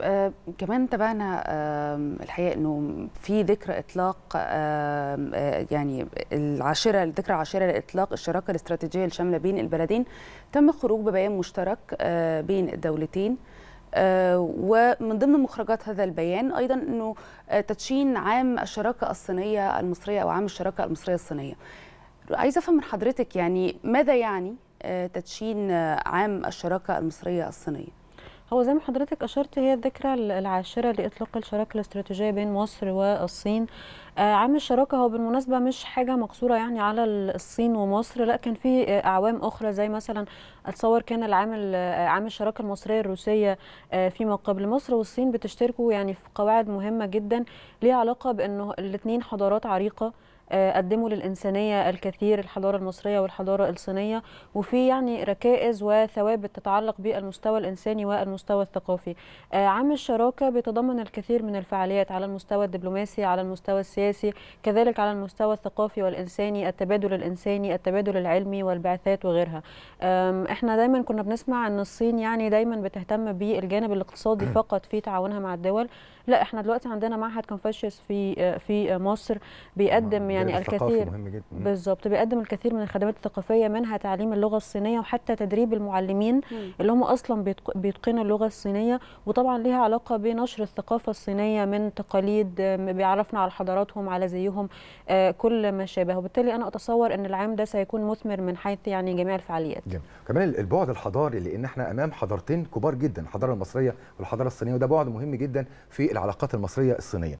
آه، كمان تابعنا الحقيقه انه في ذكرى اطلاق آه، يعني العاشره الذكرى العاشره لاطلاق الشراكه الاستراتيجيه الشامله بين البلدين تم الخروج ببيان مشترك آه، بين الدولتين ومن ضمن مخرجات هذا البيان ايضا انه تدشين عام الشراكه الصينيه المصريه او عام الشراكه المصريه الصينيه عايزه افهم من حضرتك يعني ماذا يعني تدشين عام الشراكه المصريه الصينيه هو زي ما حضرتك اشرت هي الذكرى العاشره لاطلاق الشراكه الاستراتيجيه بين مصر والصين آه، عام الشراكه هو بالمناسبه مش حاجه مقصوره يعني على الصين ومصر لا كان في آه، اعوام اخرى زي مثلا اتصور كان العام آه، عام الشراكه المصريه الروسيه فيما قبل مصر والصين بتشتركوا يعني في قواعد مهمه جدا ليها علاقه بانه الاثنين حضارات عريقه آه، قدموا للإنسانية الكثير الحضارة المصرية والحضارة الصينية وفي يعني ركائز وثوابت تتعلق بالمستوى الإنساني والمستوى الثقافي آه، عام الشراكة بيتضمن الكثير من الفعاليات على المستوى الدبلوماسي على المستوى السياسي كذلك على المستوى الثقافي والإنساني التبادل الإنساني التبادل العلمي والبعثات وغيرها احنا دايما كنا بنسمع أن الصين يعني دايما بتهتم بالجانب الاقتصادي فقط في تعاونها مع الدول لا احنا دلوقتي عندنا معهد كونفوشيوس في آه، في مصر بيقدم يعني الكثير بالظبط بيقدم الكثير من الخدمات الثقافيه منها تعليم اللغه الصينيه وحتى تدريب المعلمين م. اللي هم اصلا بيتقنوا اللغه الصينيه وطبعا ليها علاقه بنشر الثقافه الصينيه من تقاليد بيعرفنا على حضاراتهم على زيهم آه، كل ما شابه وبالتالي انا اتصور ان العام ده سيكون مثمر من حيث يعني جميع الفعاليات جميل. كمان البعد الحضاري لان احنا امام حضارتين كبار جدا الحضاره المصريه والحضاره الصينيه وده بعد مهم جدا في العلاقات المصريه الصينيه